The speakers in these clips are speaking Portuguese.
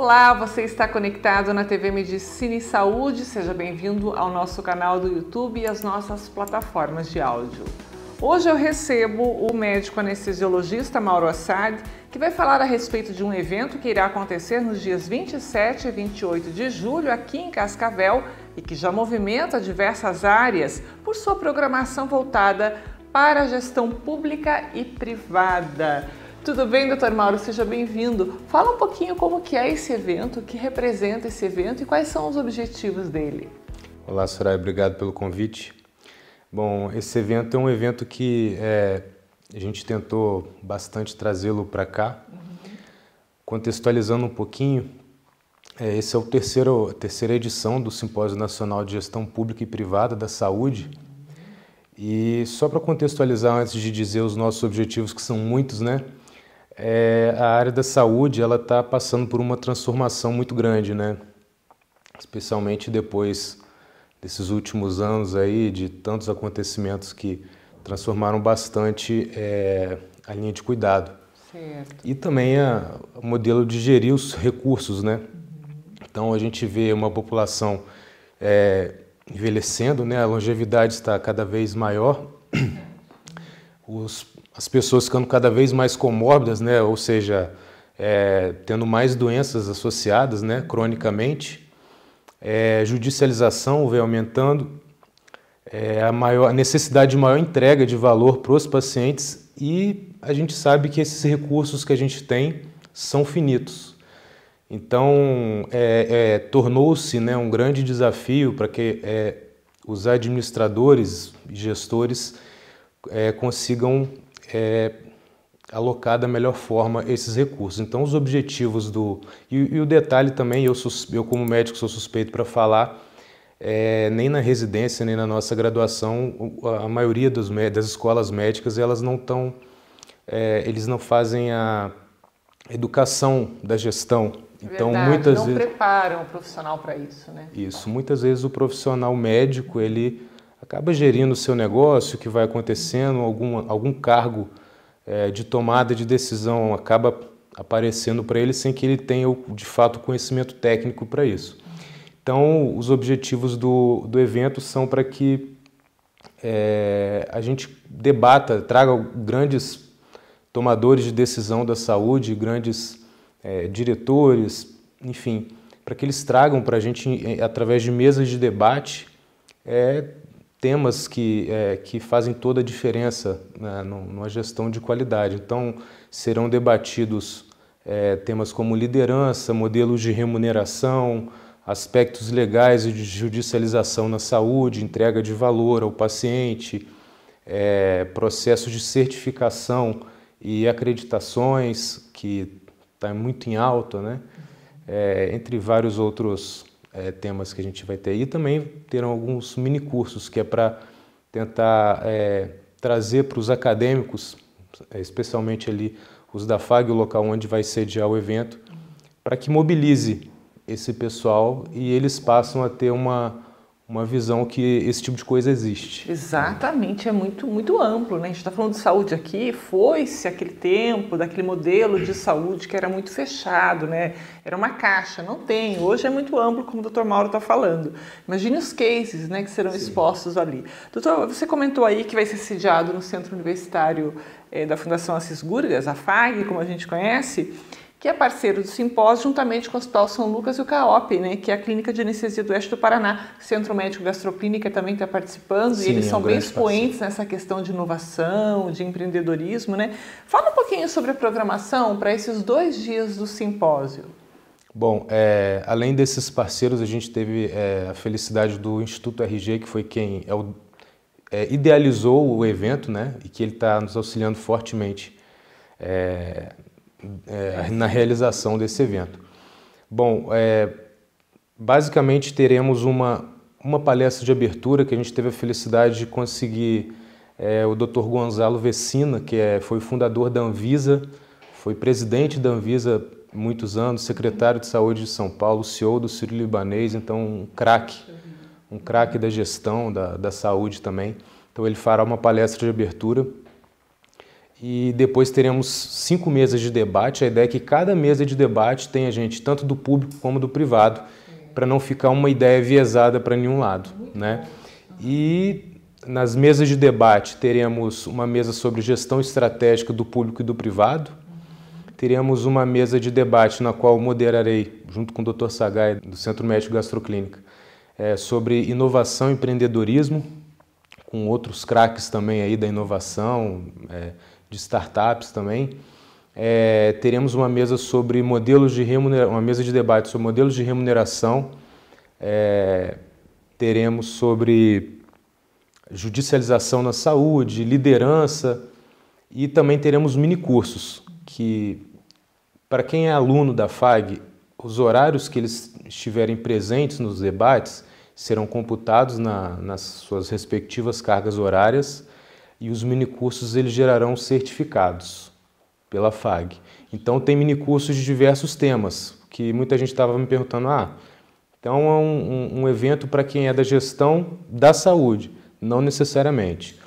Olá, você está conectado na TV Medicina e Saúde, seja bem-vindo ao nosso canal do YouTube e às nossas plataformas de áudio. Hoje eu recebo o médico anestesiologista Mauro Assad, que vai falar a respeito de um evento que irá acontecer nos dias 27 e 28 de julho aqui em Cascavel e que já movimenta diversas áreas por sua programação voltada para a gestão pública e privada. Tudo bem, doutor Mauro? Seja bem-vindo. Fala um pouquinho como que é esse evento, o que representa esse evento e quais são os objetivos dele. Olá, Soraya, obrigado pelo convite. Bom, esse evento é um evento que é, a gente tentou bastante trazê-lo para cá. Uhum. Contextualizando um pouquinho, é, esse é o terceiro, a terceira edição do Simpósio Nacional de Gestão Pública e Privada da Saúde. Uhum. E só para contextualizar, antes de dizer os nossos objetivos, que são muitos, né? é, a área da saúde ela está passando por uma transformação muito grande, né? Especialmente depois desses últimos anos aí de tantos acontecimentos que transformaram bastante é, a linha de cuidado certo. e também a, o modelo de gerir os recursos, né? Uhum. Então a gente vê uma população é, envelhecendo, né? A longevidade está cada vez maior os, as pessoas ficando cada vez mais comórbidas, né? ou seja, é, tendo mais doenças associadas né? cronicamente, é, judicialização vem aumentando, é, a, maior, a necessidade de maior entrega de valor para os pacientes e a gente sabe que esses recursos que a gente tem são finitos. Então, é, é, tornou-se né, um grande desafio para que é, os administradores e gestores é, consigam é, alocar da melhor forma esses recursos. Então, os objetivos do. E, e o detalhe também, eu, sus... eu como médico sou suspeito para falar, é, nem na residência, nem na nossa graduação, a maioria dos, das escolas médicas, elas não estão. É, eles não fazem a educação da gestão. Então, Verdade, muitas não vezes. Não preparam o profissional para isso, né? Isso. Muitas vezes o profissional médico, ele acaba gerindo o seu negócio, o que vai acontecendo, algum, algum cargo é, de tomada de decisão acaba aparecendo para ele sem que ele tenha de fato conhecimento técnico para isso. Então, os objetivos do, do evento são para que é, a gente debata, traga grandes tomadores de decisão da saúde, grandes é, diretores, enfim, para que eles tragam para a gente, através de mesas de debate, é, temas que, é, que fazem toda a diferença né, numa gestão de qualidade. Então, serão debatidos é, temas como liderança, modelos de remuneração, aspectos legais e de judicialização na saúde, entrega de valor ao paciente, é, processos de certificação e acreditações, que está muito em alta, né? É, entre vários outros é, temas que a gente vai ter. E também terão alguns mini cursos que é para tentar é, trazer para os acadêmicos, é, especialmente ali os da FAG, o local onde vai sediar o evento, para que mobilize esse pessoal e eles passam a ter uma, uma visão que esse tipo de coisa existe. Exatamente, é muito, muito amplo. Né? A gente está falando de saúde aqui, foi-se aquele tempo daquele modelo de saúde que era muito fechado, né? era uma caixa, não tem. Hoje é muito amplo, como o Dr. Mauro está falando. Imagine os cases né, que serão Sim. expostos ali. Doutor, você comentou aí que vai ser sediado no Centro Universitário é, da Fundação Assis Gurgas, a FAG, como a gente conhece, que é parceiro do simpósio, juntamente com o Hospital São Lucas e o CAOP, né, que é a Clínica de Anestesia do Oeste do Paraná. O Centro Médico Gastroclínica também está participando Sim, e eles é são bem expoentes nessa questão de inovação, de empreendedorismo. Né? Fala um pouquinho sobre a programação para esses dois dias do simpósio. Bom, é, além desses parceiros, a gente teve é, a felicidade do Instituto RG, que foi quem é o, é, idealizou o evento né, e que ele está nos auxiliando fortemente é, na realização desse evento. Bom, é, basicamente teremos uma, uma palestra de abertura que a gente teve a felicidade de conseguir é, o Dr. Gonzalo Vecina, que é, foi fundador da Anvisa, foi presidente da Anvisa muitos anos, secretário de Saúde de São Paulo, CEO do Ciro Libanês, então um craque, um craque da gestão, da, da saúde também. Então ele fará uma palestra de abertura e depois teremos cinco mesas de debate. A ideia é que cada mesa de debate tenha gente tanto do público como do privado, para não ficar uma ideia viesada para nenhum lado. Né? E nas mesas de debate teremos uma mesa sobre gestão estratégica do público e do privado, teremos uma mesa de debate na qual moderarei, junto com o Dr. Sagai, do Centro Médico Gastroclínica, é, sobre inovação e empreendedorismo, com outros craques também aí da inovação, é, de startups também. É, teremos uma mesa sobre modelos de remuneração, uma mesa de debate sobre modelos de remuneração. É, teremos sobre judicialização na saúde, liderança e também teremos mini cursos que para quem é aluno da FAG, os horários que eles estiverem presentes nos debates serão computados na, nas suas respectivas cargas horárias e os minicursos eles gerarão certificados pela FAG. Então tem minicursos de diversos temas, que muita gente estava me perguntando, ah, então é um, um evento para quem é da gestão da saúde, não necessariamente.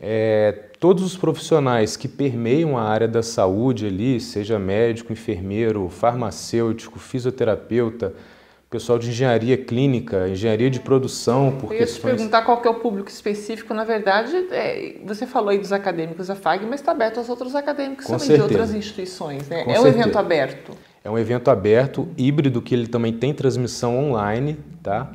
É, todos os profissionais que permeiam a área da saúde ali, seja médico, enfermeiro, farmacêutico, fisioterapeuta, pessoal de engenharia clínica, engenharia de produção, porque. Eu ia te perguntar qual é o público específico, na verdade, é, você falou aí dos acadêmicos da FAG, mas está aberto aos outros acadêmicos Com também certeza. de outras instituições, né? Com é certeza. um evento aberto. É um evento aberto, híbrido, que ele também tem transmissão online, tá?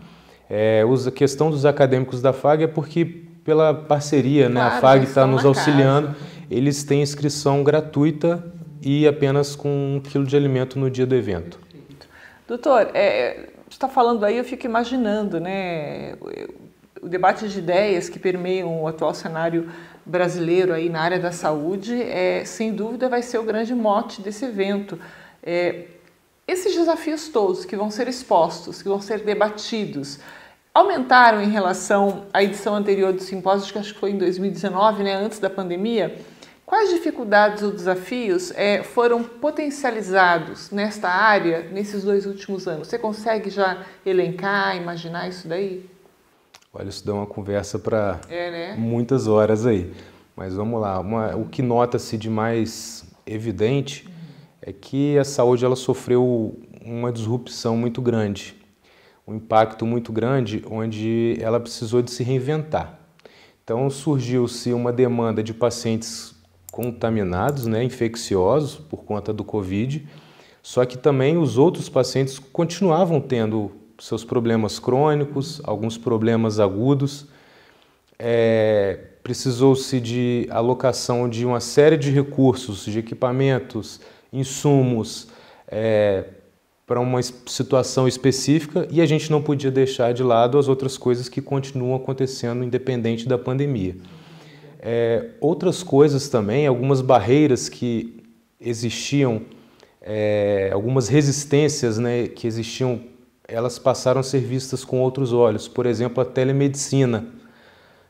É, a questão dos acadêmicos da FAG é porque, pela parceria, claro, né, a FAG está nos auxiliando, casa. eles têm inscrição gratuita e apenas com um quilo de alimento no dia do evento. Doutor, é, está é, falando aí, eu fico imaginando, né? O debate de ideias que permeiam o atual cenário brasileiro aí na área da saúde, é, sem dúvida, vai ser o grande mote desse evento. É, esses desafios todos que vão ser expostos, que vão ser debatidos, aumentaram em relação à edição anterior do simpósio, que acho que foi em 2019, né, antes da pandemia. Quais dificuldades ou desafios é, foram potencializados nesta área nesses dois últimos anos? Você consegue já elencar, imaginar isso daí? Olha, isso dá uma conversa para é, né? muitas horas aí. Mas vamos lá, uma, o que nota-se de mais evidente uhum. é que a saúde ela sofreu uma disrupção muito grande, um impacto muito grande, onde ela precisou de se reinventar. Então surgiu-se uma demanda de pacientes contaminados, né, infecciosos por conta do Covid, só que também os outros pacientes continuavam tendo seus problemas crônicos, alguns problemas agudos. É, Precisou-se de alocação de uma série de recursos, de equipamentos, insumos, é, para uma situação específica e a gente não podia deixar de lado as outras coisas que continuam acontecendo independente da pandemia. É, outras coisas também, algumas barreiras que existiam, é, algumas resistências né, que existiam, elas passaram a ser vistas com outros olhos. Por exemplo, a telemedicina.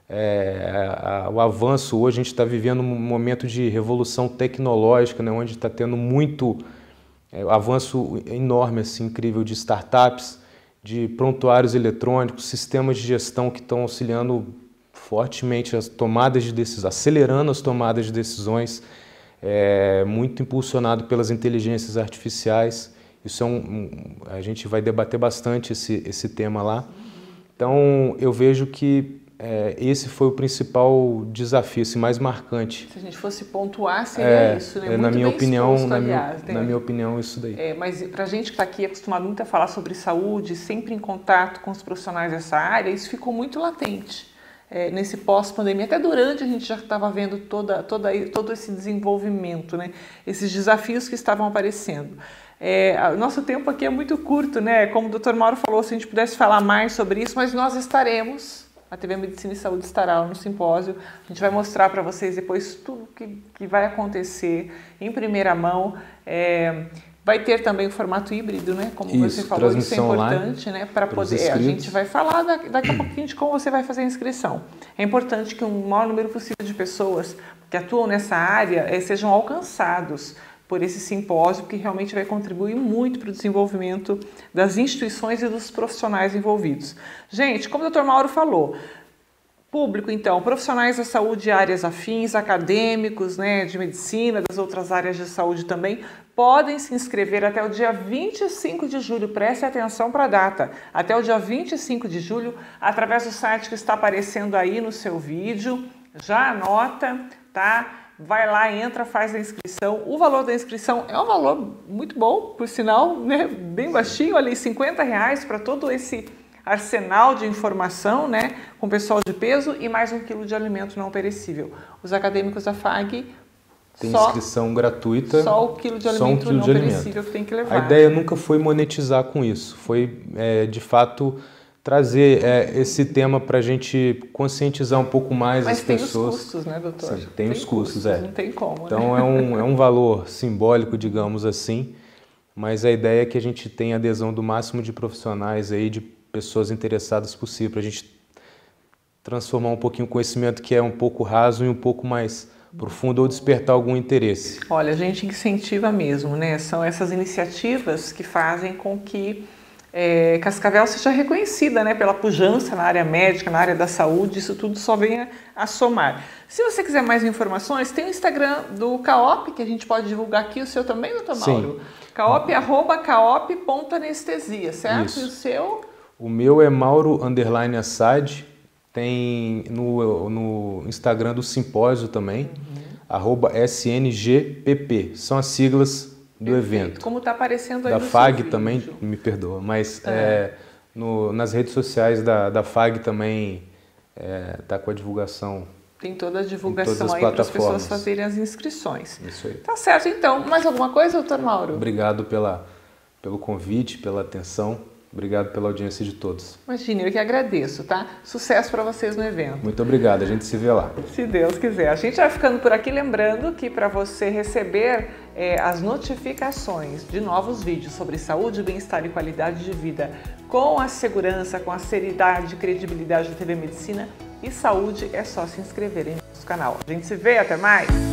É, a, a, o avanço hoje, a gente está vivendo um momento de revolução tecnológica, né, onde está tendo muito é, avanço enorme, assim, incrível, de startups, de prontuários eletrônicos, sistemas de gestão que estão auxiliando fortemente as tomadas de decisões, acelerando as tomadas de decisões, é, muito impulsionado pelas inteligências artificiais. Isso é um, a gente vai debater bastante esse, esse tema lá. Então, eu vejo que é, esse foi o principal desafio, esse mais marcante. Se a gente fosse pontuar, seria é, isso, né? É, muito na minha opinião, exposto, na, aliás, minha, né? na minha opinião, isso daí. É, mas para a gente que está aqui acostumado muito a falar sobre saúde, sempre em contato com os profissionais dessa área, isso ficou muito latente é, nesse pós-pandemia, até durante a gente já estava vendo toda, toda, todo esse desenvolvimento, né? esses desafios que estavam aparecendo. É, nosso tempo aqui é muito curto, né? Como o Dr. Mauro falou, se a gente pudesse falar mais sobre isso, mas nós estaremos, a TV Medicina e Saúde estará no simpósio. A gente vai mostrar para vocês depois tudo que, que vai acontecer em primeira mão. É, Vai ter também o formato híbrido, né? Como isso, você falou, isso é importante, né? Para poder. É, a gente vai falar daqui, daqui a pouquinho de como você vai fazer a inscrição. É importante que um maior número possível de pessoas que atuam nessa área é, sejam alcançados por esse simpósio, que realmente vai contribuir muito para o desenvolvimento das instituições e dos profissionais envolvidos. Gente, como o Dr. Mauro falou, Público, então, profissionais da saúde áreas afins, acadêmicos, né, de medicina, das outras áreas de saúde também, podem se inscrever até o dia 25 de julho. Preste atenção para a data. Até o dia 25 de julho, através do site que está aparecendo aí no seu vídeo. Já anota, tá? vai lá, entra, faz a inscrição. O valor da inscrição é um valor muito bom, por sinal, né? Bem baixinho, ali 50 reais para todo esse arsenal de informação, né, com pessoal de peso e mais um quilo de alimento não perecível. Os acadêmicos da FAG tem só, inscrição gratuita. Só o quilo de alimento um quilo não de perecível alimento. que tem que levar. A ideia nunca foi monetizar com isso. Foi, é, de fato, trazer é, esse tema para a gente conscientizar um pouco mais Mas as pessoas. Mas tem os custos, né, doutor? Sim, tem, tem os custos, custos, é. Não tem como, Então né? é, um, é um valor simbólico, digamos assim. Mas a ideia é que a gente tenha adesão do máximo de profissionais aí, de pessoas interessadas possível, para a gente transformar um pouquinho o conhecimento que é um pouco raso e um pouco mais profundo ou despertar algum interesse. Olha, a gente incentiva mesmo, né? São essas iniciativas que fazem com que é, Cascavel seja reconhecida né, pela pujança na área médica, na área da saúde, isso tudo só vem a somar. Se você quiser mais informações, tem o Instagram do CAOP, que a gente pode divulgar aqui, o seu também, doutor Mauro? Sim. CAOP, ah. arroba caop.anestesia, certo? Isso. E o seu? O meu é Mauro Underline Assad. Tem no, no Instagram do Simpósio também, uhum. SNGPP. São as siglas do Perfeito. evento. Como está aparecendo aí Da FAG também, me perdoa, mas é. É, no, nas redes sociais da, da FAG também está é, tá com a divulgação tem toda a divulgação aí para as pessoas fazerem as inscrições. Isso aí. Tá certo, então. Mais alguma coisa, doutor Mauro? Obrigado pela, pelo convite, pela atenção. Obrigado pela audiência de todos. Imagina, eu que agradeço, tá? Sucesso para vocês no evento. Muito obrigado, a gente se vê lá. Se Deus quiser. A gente vai ficando por aqui, lembrando que para você receber é, as notificações de novos vídeos sobre saúde, bem-estar e qualidade de vida com a segurança, com a seriedade e credibilidade da TV Medicina e Saúde, é só se inscrever em nosso canal. A gente se vê, até mais!